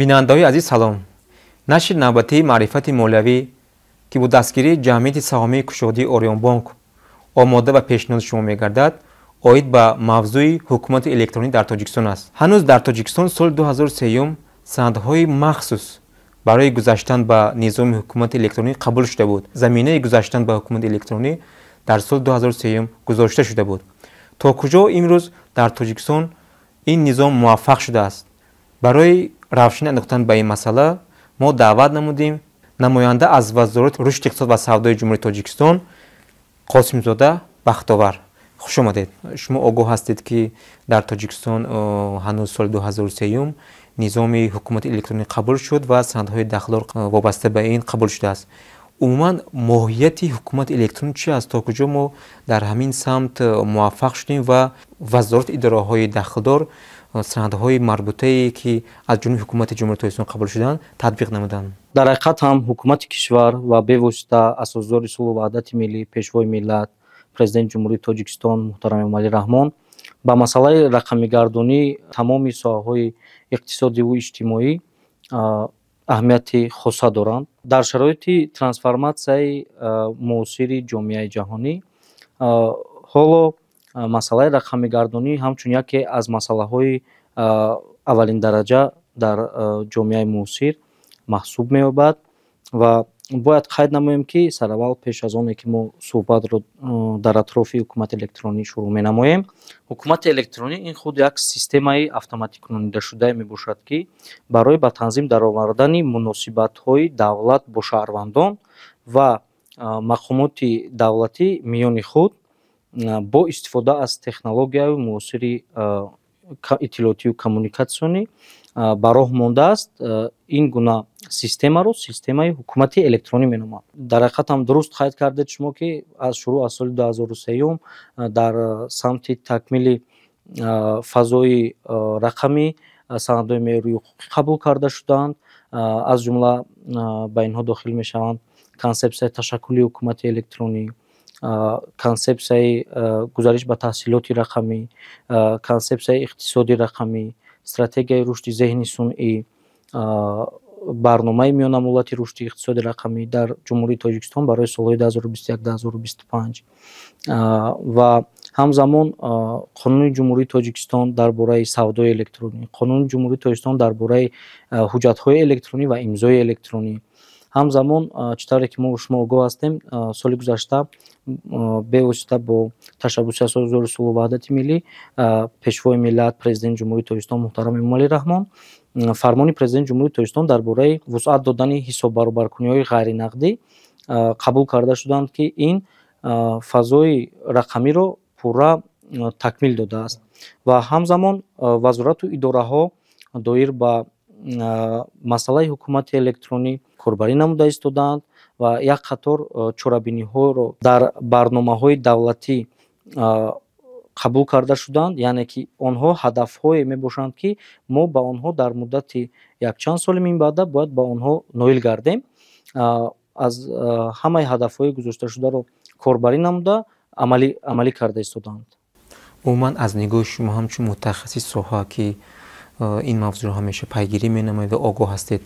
بینندگان عزیز سلام نشر نوبتی معرفت مولوی که بو دستگیری جمعیت سهامی کشودی اوریون بانک آماده و پیشنهاد شما میگردد اوید به موضوع حکومت الکترونی در تاجیکستان است هنوز در تاجیکستان سال 2003 سندهای مخصوص برای گذشتن به نظام حکومت الکترونی قبول شده بود زمینه گذشتن به حکومت الکترونی در سال 2003 گذاشته شده بود تا کجا امروز در تاجیکستان این نظام موفق شده است برای равшани андохтан ба ин масъала мо даъват намудем намоянда аз вазорати рушди иқтисод ва савдои ҷумҳурии тоҷикистон қосимзода бахтовар хуш омадед шумо огоҳ ҳастед ки дар тоҷикистон ҳанӯз соли 2003 низоми ҳукумати электронӣ қабул шуд ва санадҳои дахлдор вобаста ба ин қабул шудааст умуман моҳияти ҳукумати электронӣ чи аст то куҷо мо дар ҳамин самт муваффақ шудем ва вазорати идораҳои дахлдор санадҳои марбутае ки аз ҷониби ҳукумати ҷумҳури тоҷикистон қабул шуданд татбиқ намуданд дар ҳақиқат ҳам ҳукумати кишвар ва бевосита асосдори сулҳу ваҳдати миллӣ пешвои миллат президенти ҷумҳурии тоҷикистон муҳтарам эмомалӣ раҳмон ба масъалаи рақамигардонӣ тамоми соҳаҳои иқтисодиву иҷтимоӣ аҳамияти хоса доранд дар шароити трансформатсияи муосири ҷомеаи ҷаҳонӣ ҳоло масъалаи рақаммегардонӣ ҳамчун яке аз масъалаҳои аввалин дараҷа дар ҷомеаи муосир маҳсуб меёбад ва бояд қайд намоем ки сараввал пеш аз оне ки мо суҳбатро дар атрофи ҳукумати электронӣ шурӯъ менамоем ҳукумати электронӣ ин худ як системаи автоматикунондашудае мебошад ки барои ба танзим даровардани муносибатҳои давлат бо шаҳрвандон ва мақомоти давлатӣ миёни худ бо истифода аз технологияи муосири иттилоотию коммуникатсионӣ ба роҳ мондааст ин гуна системаро системаи ҳукумати электронӣ меноманд дар ҳақиқат ҳам дуруст қайд кардед шумо ки аз шурӯъ аз соли дуҳазору сеюм дар самти такмили фазои рақамӣ санадҳои меъёрии ҳуқуқӣ қабул карда шуданд аз ҷумла ба инҳо дохил мешаванд консепсияи ташаккули ҳукумати электронӣ консепсияи гузариш ба таҳсилоти рақамӣ консепсияи иқтисоди рақамӣ стратегияи рушди зеҳни сунъӣ барномаи миёнамуллати рушди иқтисоди рақамӣ дар ҷумҳурии тоҷикистон барои солҳои 2021-2025 ва ҳамзамон қонуни ҷумҳурии тоҷикистон дар бораи савдои электронӣ қонуни ҷумҳурии тоҷикистон дар бораи ҳуҷҷатҳои электронӣ ва имзои электронӣ ҳамзамон чӣ тавре ки мо шумо огоҳ ҳастем соли гузашта бевосита бо ташаббуси асоси зори сулҳу ваҳдати миллӣ пешвои миллат президенти ҷумҳурии тоҷикистон муҳтарам эмомалӣ раҳмон фармони президенти ҷумҳурии тоҷикистон дар бораи вусъат додани ҳисоббаробаркуниҳои ғайринақдӣ қабул карда шуданд ки ин фазои рақамиро пурра такмил додааст ва ҳамзамон вазорату идораҳо доир ба масъалаи ҳукумати электронӣ корбарӣ намуда истоданд ва як қатор чорабиниҳоро дар барномаҳои давлатӣ қабул карда шуданд яъне ки онҳо ҳадафҳое мебошанд ки мо ба онҳо дар муддати якчанд соли минбаъда бояд ба онҳо ноил гардем аз ҳамаи ҳадафҳои гузошташударо корбарӣ намуда амалӣ карда истоданд умуман аз нигоҳи шумо ҳамчун мутахассиси соҳа ки Э, ин мавзӯро ҳамеша пайгирӣ менамоед ва огоҳ ҳастед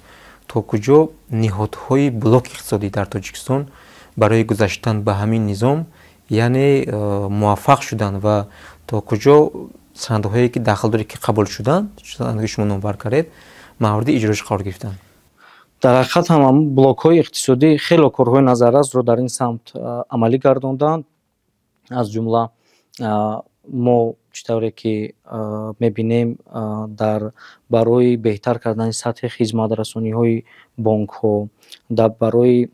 то куҷо ниҳодҳои блоки иқтисодӣ дар тоҷикистон барои гузаштан ба ҳамин низом яъне э, муваффақ шуданд ва то куҷо санадҳое ки дахлдоре ки қабул шуданд санадҳои шумо номвар кардед мавриди иҷроиш қарор гирифтанд дар ҳақиқат ҳам блокҳои иқтисодӣ хело корҳои назаррасро дар ин самт э, амалӣ гардонданд аз ҷумла мо чӣ тавре ки мебинем дар барои беҳтар кардани сатҳи хизматрасониҳои бонкҳо да барои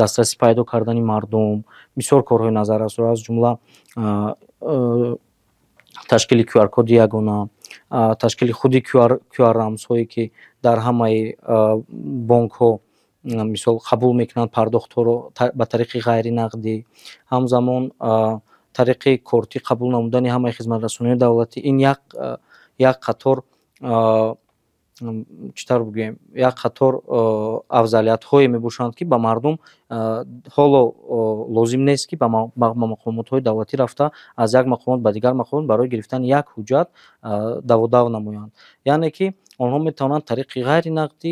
дастрасӣ пайдо кардани мардум бисёр корҳои назар аст аз ҷумла ташкили qr коди ягона ташкили худи qr рамсҳое ки дар ҳамаи бонкҳо мисол қабул мекунанд пардохтҳоро ба тариқи ғайринақдӣ ҳамзамон тариқи кортӣ қабул намудани ҳамаи хизматрасонии давлатӣ ин як қатор читар бигӯем як қатор афзалиятҳое мебошанд ки ба мардум ҳоло лозим нест ки ба мақомотҳои давлатӣ рафта аз як мақомот ба дигар мақомот барои гирифтани як ҳуҷҷат даводав намоянд яъне ки онҳо метавонанд тариқи ғайринақдӣ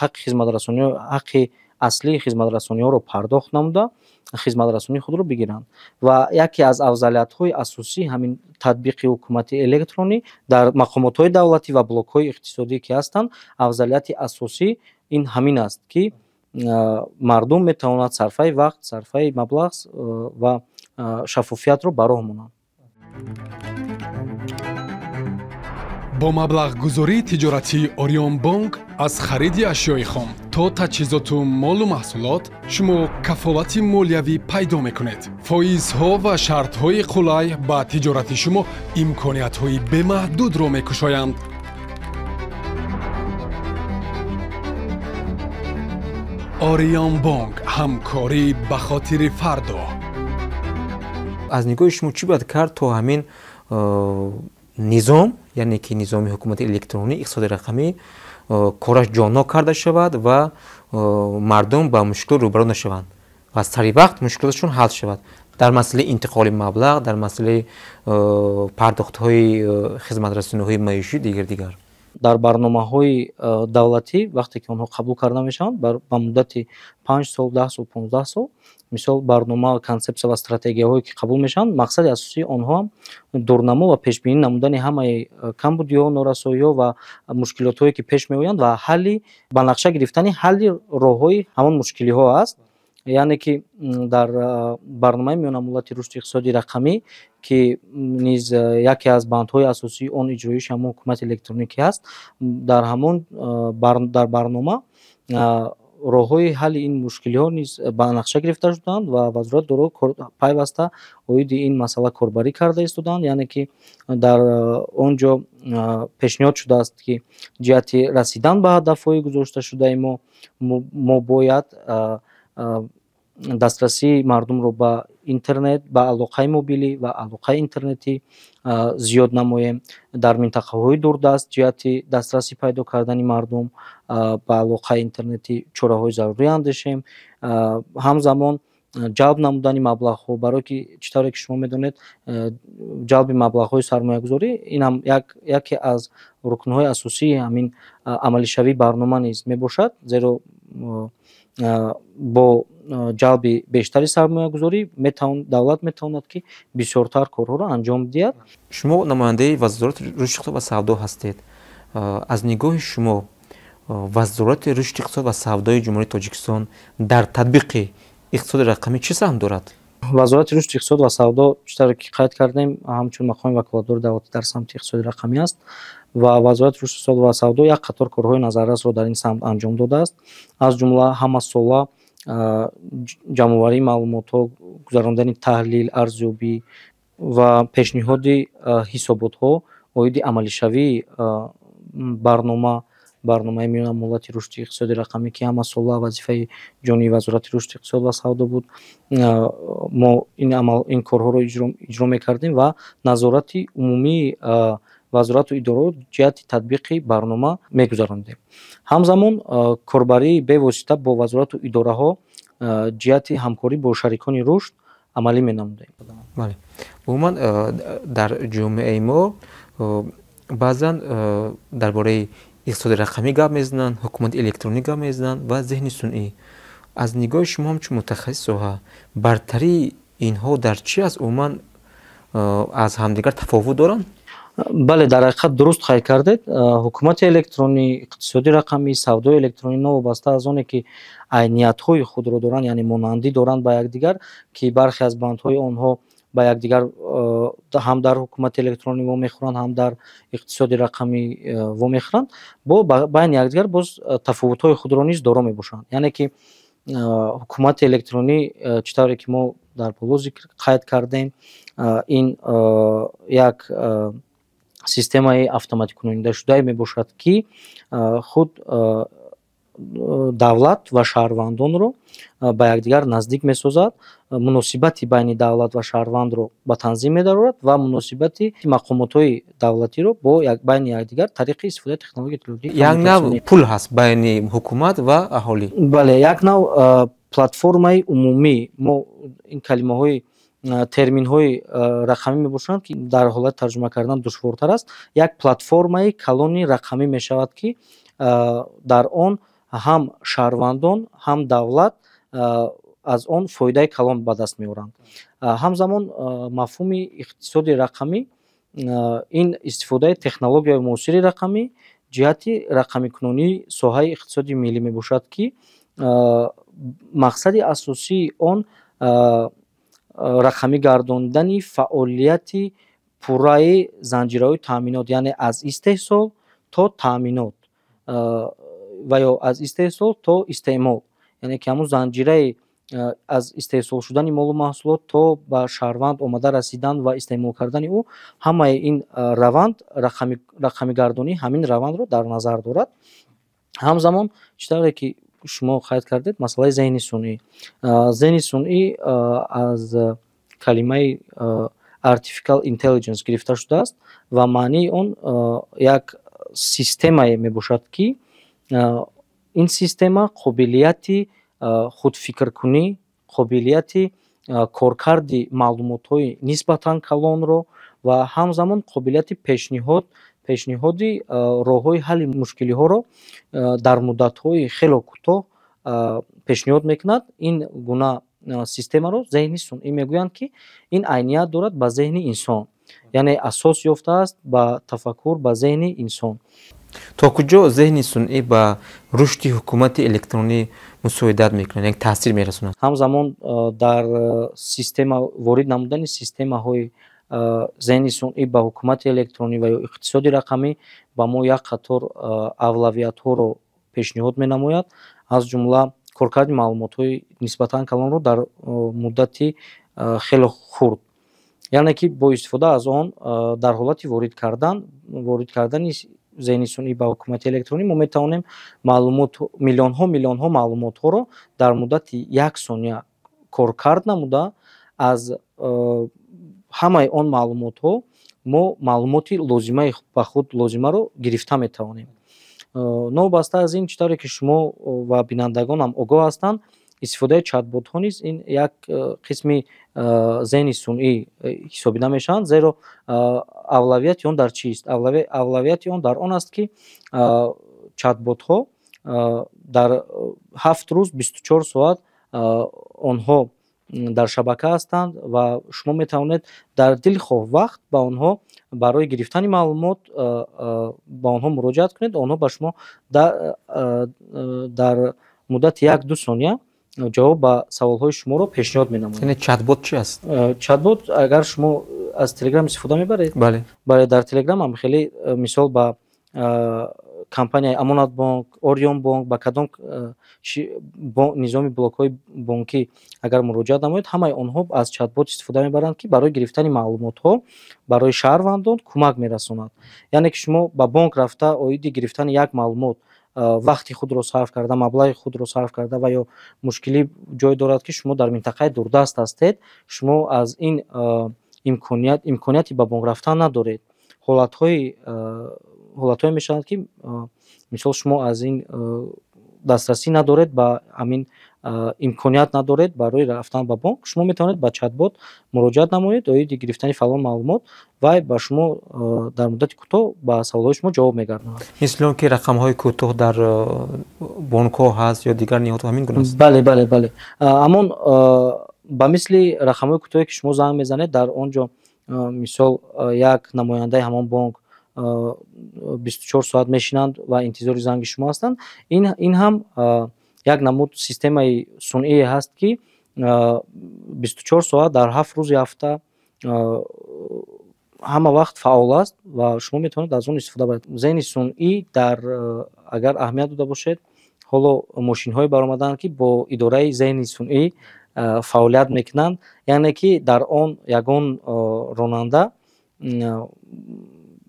ҳаққи хизматрасониҳаққи аслии хизматрасониҳоро пардохт намуда хизматрасонии худро бигиранд ва яке аз авзалиятҳои асосӣ ҳамин татбиқи ҳукумати электронӣ дар мақомотҳои давлатӣ ва блокҳои иқтисодӣ ки ҳастанд авзалияти асосӣ ин ҳамин аст ки э, мардум метавонад сарфаи вақт сарфаи маблағ э, ва э, шаффофиятро ба роҳ монанд бо маблағгузории тиҷоратии орион бонк аз хариди ашёи хом то таҷҳизоту молу маҳсулот шумо кафолати молиявӣ пайдо мекунед фоизҳо ва шартҳои қулай ба тиҷорати шумо имкониятҳои бемаҳдудро мекушоянд орион бонк ҳамкорӣ ба хотири фардо аз нигоҳи шумо чӣ бояд кард то ҳамин э, низом яъне ки низоми ҳукумати электронӣ иқтисоди рақамӣ کارش جانو کرده شود و مردم با مشکل روبرو نشوند و از طریق وقت مشکلشون حل شود در مسئله انتقال مبلغ در مسئله پرداخت های خدمت رسانه های دیگر دیگر дар барномаҳои э, давлатӣ вақте ки онҳо қабул карда мешаванд ба муддати панҷ сол даҳ сол понздаҳ сол мисол барнома консепсия ва стратегияҳое ки қабул мешаванд мақсади асосии онҳоам дурнамо ва пешбинӣ намудани ҳамаи э, камбудиҳо норасоиҳо ва мушкилотҳое ки пеш меоянд ва ҳалли ба нақша гирифтани ҳалли роҳҳои ҳамон мушкилиҳо аст яъне ки дар э, барномаи миёнамуллати рушди иқтисодии рақамӣ ки низ э, яке аз бандҳои асосии он иҷроиш ҳамон ҳукумати электроникӣ ҳаст дар ҳамон э, дар барнома э, роҳҳои ҳалли ин мушкилиҳо низ ба нақша гирифта шудаанд ва вазорат доро пайваста оиди ин масъала корбарӣ карда истодаанд яъне ки дар он ҷо пешниҳод шудааст ки ҷиҳати расидан ба ҳадафҳои гузошташудаи мо мо бояд дастрасии мардумро ба интернет ба алоқаи мобилӣ ва алоқаи интернетӣ зиёд намоем дар минтақаҳои дурдаст ҷиҳати дастрасӣ пайдо кардани мардум ба алоқаи интернетӣ чораҳои зарурӣ андешем ҳамзамон ҷалб намудани маблағҳо барое ки чӣ тавре ки шумо медонед ҷалби маблағҳои сармоягузорӣ инам яке аз рукнҳои асосии ҳамин амалишавии барнома низ мебошад зеро бо ҷалби бештари сармоягузорӣ давлат метавонад ки бисёртар корҳоро анҷом диҳад шумо намояндаи вазорати рушди иқтисод ва савдо ҳастед аз нигоҳи шумо вазорати рушди иқтисод ва савдои ҷумҳурии тоҷикистон дар татбиқи иқтисоди рақамӣ чӣ саҳм дорад вазорати рушди иқтисод ва савдо бештар ки қайд кардем ҳамчун мақоми ваколатдори давлатӣ дар самти иқтисоди рақамӣ аст ва вазорати рушди сод ва савдо як қатор корҳои назаррасро дар ин самт анҷом додааст аз ҷумла ҳама сола ҷамъоварии маълумотҳо гузарондани таҳлил арзёбӣ ва пешниҳоди ҳисоботҳо оиди амалишавии барнома барномаи миёнамуллати рушди иқтисоди рақамӣ ки ҳама сола вазифаи ҷонии вазорати рушди иқтисод ва савдо буд мо ин корҳоро иҷро мекардем ва назорати умумии вазорату идора ҷиҳати татбиқи барнома мегузаронидем ҳамзамон корбарии бевосита бо вазорату идораҳо ҷиҳати ҳамкорӣ бо шарикони рушд амалӣ менамудаимумуман дар ҷумеаи мо баъзан дар бораи иқтисоди рақамӣ гап мезананд ҳукумати электронӣ гап мезананд ва зеҳни сунъӣ аз нигоҳи шумо ҳамчун мутахассис соҳа бартарии инҳо дар чи аст умуман аз ҳамдигар тафовут доранд бале дар ҳақиқат дуруст қайд кардед ҳукумати электронӣ иқтисоди рақамӣ савдои электронӣ новобаста аз оне ки айниятҳои худро доранд яъне монандӣ доранд ба якдигар ки бархе аз бандҳои онҳо ба якдигар ҳам дар ҳукумати электронӣ вомехӯранд ҳам дар иқтисоди рақамӣ вомехӯранд бо байни якдигар боз тафовутҳои худро низ доро мебошанд яъне ки ҳукумати электронӣ чӣ тавре ки мо дар боло зикр қайд кардем ин як системаи автоматикунида шудае мебошад ки худ давлат ва шаҳрвандонро ба якдигар наздик месозад муносибати байни давлат ва шаҳрвандро ба танзим медарорад ва муносибати мақомотҳои давлатиро бо байни якдигар тариқи истифодаи технологияи тлоди як нав пул ҳаст байни ҳукумат ва аҳолӣ бале як нав платформаи умумӣ мо ин калимаҳои Э, терминҳои э, рақамӣ мебошанд ки дар ҳолати тарҷума кардан душвортар аст як платформаи калони рақамӣ мешавад ки э, дар он ҳам шаҳрвандон ҳам давлат аз он фоидаи калон ба даст меоранд ҳамзамон мафҳуми иқтисоди рақамӣ ин истифодаи технологияи муосири рақамӣ ҷиҳати рақамикунонии соҳаи иқтисоди миллӣ мебошад ки мақсади асосии он рақамӣ гардондани фаъолияти пурраи занҷираҳои таъминот яъне аз истеҳсол то таъминот ва ё аз истеҳсол то истеъмол яъне ки ҳамун занҷираи аз истеҳсол шудани молу маҳсулот то ба шаҳрванд омада расидан ва истеъмол кардани ӯ ҳамаи ин раванд рақами гардонӣ ҳамин равандро дар назар дорад ҳамзамон чӣ таре ки шумо қайд кардед масъалаи зейни сунъӣ зейни сунъӣ аз калимаи artificial intelligence гирифта шудааст ва маънии он як системае мебошад ки ин система қобилияти худфикркунӣ қобилияти коркарди маълумотҳои нисбатан калонро ва ҳамзамон қобилияти пешниҳод пешниҳоди роҳҳои ҳалли мушкилиҳоро дар муддатҳои хело кӯтоҳ пешниҳод мекунад ин гуна системаро зеҳни сунъӣ мегӯянд ки ин айният дорад ба зеҳни инсон яъне асос ёфтааст ба тафаккур ба зеҳни инсон то куҷо зеҳни сунъӣ ба рушди ҳукумати электронӣ мусоидат мекунад як таъсир мерасонад ҳамзамон дар система ворид намудани системаҳои зени сунъӣ ба ҳукумати электронӣ ва ё иқтисоди рақамӣ ба мо як қатор авлавиятҳоро пешниҳод менамояд аз ҷумла коркарди маълумотҳои нисбатан калонро дар муддати хеле хурд яъне ки бо истифода аз он дар ҳолати ворид кардан ворид кардани зени сунъӣ ба ҳукумати электронӣ мо метавонем маълумот миллионҳо миллионҳо маълумотҳоро дар муддати як сония кор кард намуда аз ҳамаи он маълумотҳо мо маълумоти лозимаи ба худ лозимаро гирифта метавонем э, новобаста аз ин читаре ки шумо ва бинандагонам огоҳ ҳастанд истифодаи чатботҳо низ ин як э, қисми э, зени сунъӣ ҳисобида мешаванд зеро авлавияти он дар чист авлавияти он дар он аст ки чатботҳо дар ҳафт рӯз бисту чор соат онҳо дар шабака ҳастанд ва шумо метавонед дар дилхоҳ вақт ба онҳо барои гирифтани маълумот ба онҳо муроҷиат кунед онҳо ба шумо дар муддати якду сония ҷавоб ба саволҳои шуморо пешниҳод менамоянд чатбот чи аст чатбот агар шумо аз телеграм истифода мебаред бале бале дар телеграм ҳам хеле мисол ба компанияи амонат бонк орион бонк ба кадом э, низоми блокҳои бонкӣ агар муроҷиат намоед ҳамаи онҳо аз чатбот истифода мебаранд ки барои гирифтани маълумотҳо барои шаҳрвандон кӯмак мерасонад яъне ки шумо ба бонк рафта оиди гирифтани як маълумот э, вақти худро сарф карда маблағи худро сарф карда ва ё мушкилӣ ҷой дорад ки шумо дар минтақаи дурдаст ҳастед шумо аз ин э, имконият имконияти ба бонк рафтан надоред ҳолатҳои ҳолатҳое мешаванд ки мисол шумо аз ин дастрасӣ надоред ба амин имконият надоред барои рафтан ба бонк шумо метавонед ба чатбот муроҷиат намоед оиди гирифтани фалон маълумот вай ба шумо дар муддати кӯтоҳ ба саволҳои шумо ҷавоб мегардонад мисли он ки рақамҳои кӯтоҳ дар бонкҳо ҳаст ё дигар ниҳодҳо ҳамин гуна бале бале бале амон ба мисли рақамҳои кӯтоҳе ки шумо занг мезанед дар он ҷо мисол як намояндаи ҳамон бонк 24 соат мешинанд ва интизори занги шумо ҳастанд ин ҳам як намуд системаи сунъие ҳаст ки 24 соат дар ҳафт рӯзи ҳафта ҳама вақт фаъол аст ва шумо метавонед аз он истифода баред зени сунъӣ дар агар аҳамият дода бошед ҳоло мошинҳое баромаданд ки бо идораи зени сунъӣ фаъолият мекунанд яъне ки дар он ягон ронанда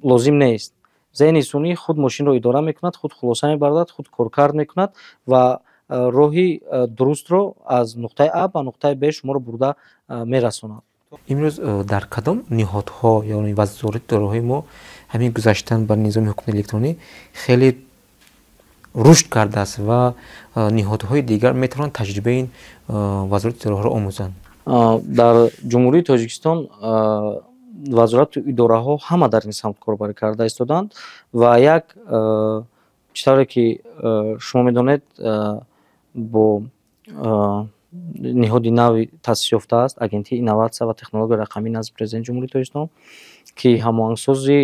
лозим нест зени сунӣ худ мошинро идора мекунад худ хулоса мебардад худ коркард мекунад ва роҳи дурустро аз нуқтаи а ба нуқтаи б шуморо бурда мерасонад имрӯз дар кадом ниҳодҳо ё вазорати дороҳои мо ҳамин гузаштан ба низоми ҳукуми электронӣ хеле рушд кардааст ва ниҳодҳои дигар метавонанд таҷрибаи вазорати дороҳро омӯзанд дар ҷумҳурии тоҷикистон вазорату идораҳо ҳама дар ин самт корбарӣ карда истоданд ва як э, чи тавре ки э, шумо медонед э, бо ниҳоди нави таъсис ёфтааст агентии инноватсия ва технология рақамӣ назди президенти ҷумҳури тоҷикистон ки ҳамоҳангсози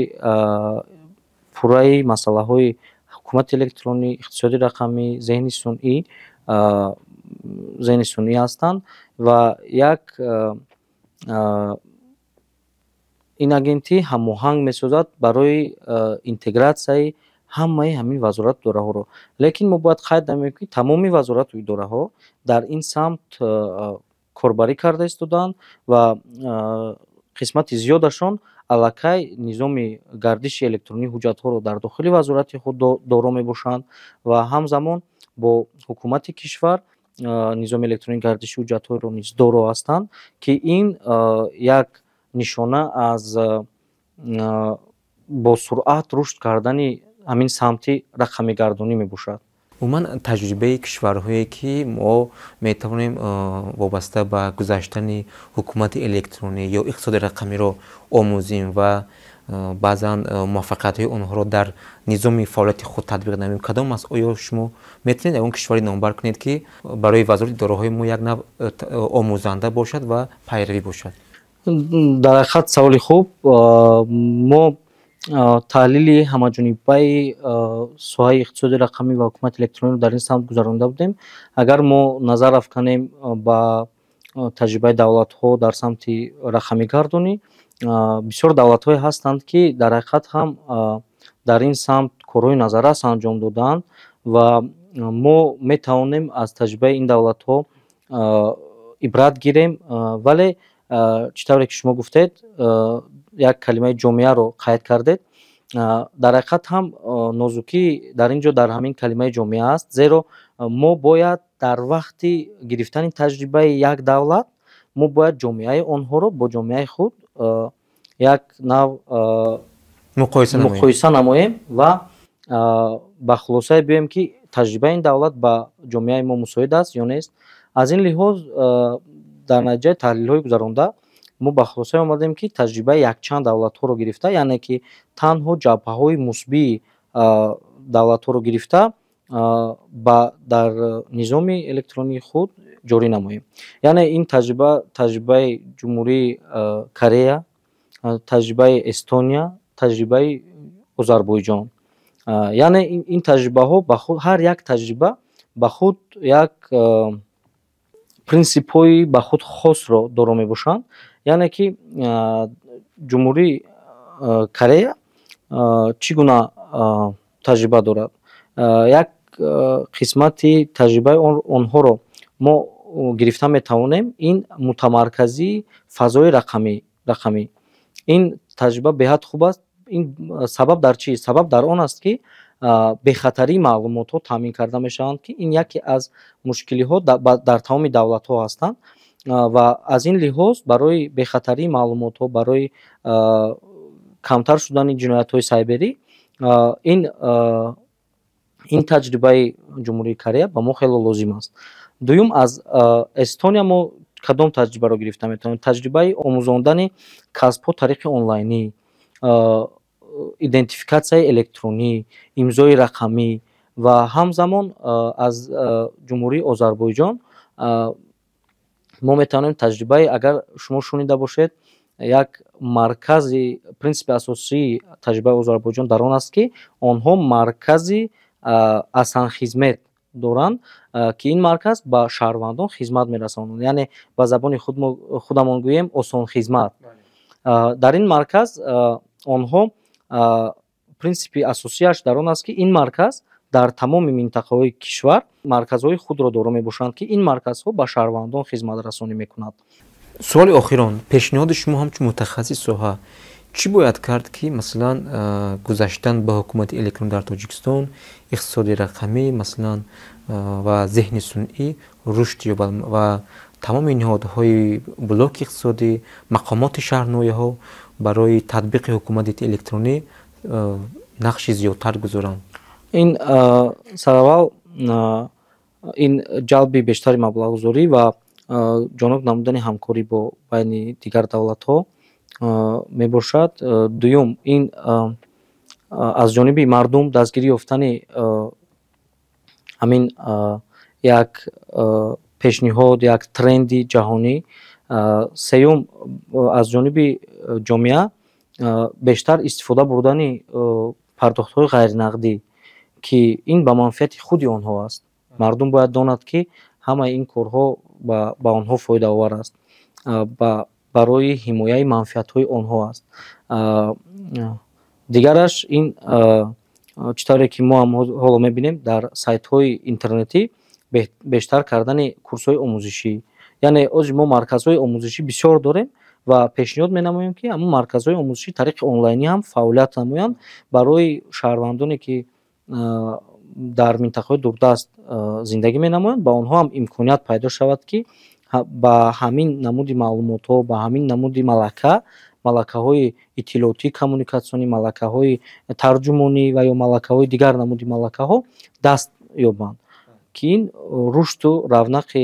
пурраи масъалаҳои ҳукумати электронӣ иқтисоди рақамӣ зеҳни сунъӣ зеҳни сунъӣ ҳастанд ва як ин агентӣ ҳамоҳанг месозад барои э, интеграсияи ҳамаи ҳамин вазорату идораҳоро лекин мо бояд қайд намоем ки тамоми вазорату идораҳо дар ин самт э, э, корбарӣ карда истоданд ва қисмати зиёдашон аллакай низоми гардиши электронии ҳуҷҷатҳоро дар дохили вазорати худ доро мебошанд ва ҳамзамон бо ҳукумати кишвар низоми электронии гардиши ҳуҷҷатҳоро низ доро ҳастанд ки ин як нишона аз э, бо суръат рушд кардани ҳамин самти рақамигардонӣ мебошад умуман таҷрибаи кишварҳое ки мо метавонем э, вобаста ба гузаштани ҳукумати электронӣ ё иқтисоди рақамиро омӯзим ва э, баъзан муваффақиятҳои онҳоро дар низоми фаъолияти худ татбиқ намем кадом аст оё шумо метавонед ягон кишвари номбар кунед ки барои вазорати идораҳои мо як нав омӯзанда бошад ва пайравӣ бошад дар ҳақиқат саволи хуб мо таҳлили ҳамаҷонибаи соҳаи иқтисоди рақамӣ ва ҳукумати электрониро дар ин самт гузаронида будем агар мо назар афканем ба таҷрибаи давлатҳо дар самти рақамигардонӣ бисёр давлатҳое ҳастанд ки дар ҳақиқат ҳам дар ин самт корҳои назаррас анҷом доданд ва мо метавонем аз таҷрибаи ин давлатҳо ибрат гирем вале чӣ тавре ки шумо гуфтед як калимаи ҷомеаро қайд кардед дар ҳақиқат ҳам нозукӣ дар ин ҷо дар ҳамин калимаи ҷомеа аст зеро мо бояд дар вақти гирифтани таҷрибаи як давлат мо бояд ҷомеаи онҳоро бо ҷомеаи худ як нав муқоиса намоем ва ба хулосае биёем ки таҷрибаи ин давлат ба ҷомеаи мо мусоид аст ё нест аз ин лиҳоз дар натиҷаи таҳлилҳои гузаронда мо ба хулосае омадем ки таҷрибаи якчанд давлатҳоро гирифта яъне ки танҳо ҷабҳаҳои мусбии давлатҳоро гирифта ба дар низоми электронии худ ҷорӣ намоем яъне ин таҷриба таҷрибаи ҷумҳурии корея таҷрибаи эстония таҷрибаи озарбойҷон яъне ин таҷрибаҳо ба ҳар як таҷриба ба худ як принсипҳои ба худ хосро доро мебошанд яъне ки ҷумҳурии корея чӣ гуна таҷриба дорад як қисмати таҷрибаи онҳоро мо гирифта метавонем ин мутамарказии фазои рақамӣ ин таҷриба беҳад хуб аст ин сабаб дар чист сабаб дар он аст ки бехатарии маълумотҳо таъмин карда мешаванд ки ин яке аз мушкилиҳо дар тамоми давлатҳо ҳастанд ва аз ин лиҳоз барои бехатарии маълумотҳо барои камтар шудани ҷинояҳои сайберӣ ин ин таҷрибаи ҷумҳурии корея ба мо хело лозим аст дуюм аз эстония мо кадом таҷрибаро гирифта метавонем таҷрибаи омӯзондани касбҳо тариқи онлайни идентификатсияи электронӣ имзои рақамӣ ва ҳамзамон аз ҷумҳурии озарбойҷон мо метавонем таҷрибаи агар шумо шунида бошед як маркази принсипи асосии таҷрибаи озарбойҷон дар он аст ки онҳо маркази асанхизмет доранд ки ин марказ ба шаҳрвандон хизмат мерасонанд яъне ба забони худамон гӯем осонхизмат дар ин марказ онҳо принципи асосиаш дар он аст ки ин марказ дар тамоми минтақаҳои кишвар марказҳои худро доро мебошанд ки ин марказҳо ба шаҳрвандон хизматрасонӣ мекунад суоли охирон пешниҳоди шумо ҳамчун мутахассис соҳа чӣ бояд кард ки масалан гузаштан ба ҳукумати электрон дар тоҷикистон иқтисоди рақамӣ масалан ва зеҳни сунъӣ рушд ёбад ва тамоми ниҳодҳои блоки иқтисодӣ мақомоти шаҳрнояҳо барои татбиқи ҳукумати электронӣ э, нақши зиёдтар гузоранд ин э, сараввал э, ин ҷалби бештари маблағгузорӣ ва ҷаноб намудани ҳамкорӣ бо байни дигар давлатҳо мебошад дуюм ин аз ҷониби мардум дастгирӣ ёфтани ҳамин як пешниҳод як тренди ҷаҳонӣ сеюм аз ҷониби ҷомеа бештар истифода бурдани партохтҳои ғайринақдӣ ки ин ба манфиати худи онҳо аст мардум бояд донад ки ҳамаи ин корҳо ба онҳо фоидаовар аст барои ҳимояи манфиатҳои онҳо аст дигараш ин чӣ тавре ки мо ҳоло мебинем дар сайтҳои интернетӣ бештар кардани курсҳои омӯзишӣ яъне ҳозир мо марказҳои омӯзишӣ бисёр дорем ва пешниҳод менамоем ки ҳамн марказҳои омӯзишӣ тариқи онлайнӣ ҳам фаъолият намоянд барои шаҳрвандоне ки дар минтақаҳои дурдаст зиндагӣ менамоянд ба онҳо ҳам имконият пайдо шавад ки ба ҳамин намуди маълумотҳо ба ҳамин намуди малака малакаҳои иттилоотӣ коммуникатсионӣ малакаҳои тарҷумонӣ ва ё малакаҳои дигар намуди малакаҳо даст ёбанд ки ин рушду равнақи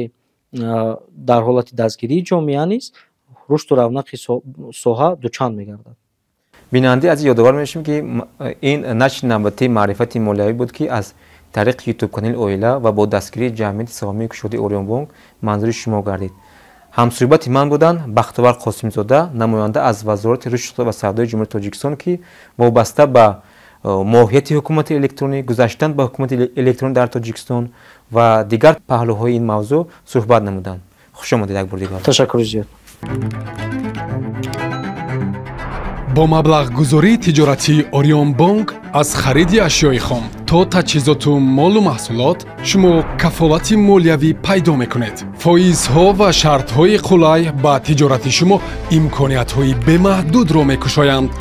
дар ҳолати дастгирии ҷомеа низ рушду равнақи соҳа дучанд мегардад бинанди азиз ёдовар мешавем ки ин нашри навбатӣ маърифати молиявӣ буд ки аз тариқи ютуб канали оила ва бо дастгирии ҷамъияти саҳомии кушодии орёнбонг манзури шумо гардид ҳамсӯҳбати ман буданд бахтовар қосимзода намоянда аз вазорати рушд ва савдои ҷумҳури тоҷикистон ки вобаста ба Э, моҳияти ҳукумати электронӣ гузаштан ба ҳукумати электронӣ дар тоҷикистон ва дигар паҳлӯҳои ин мавзӯъ суҳбат намуданд хушомадед як бор дигар ташаккур зиёд бо маблағгузории тиҷоратии ориён бонк аз хариди ашёи хом то таҷҳизоту молу маҳсулот шумо кафолати молиявӣ пайдо мекунед фоизҳо ва шартҳои қулай ба тиҷорати шумо имкониятҳои бемаҳдудро мекушоянд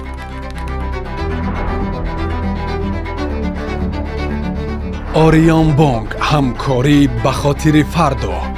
орион бонк ҳамкорӣ ба хотири фардо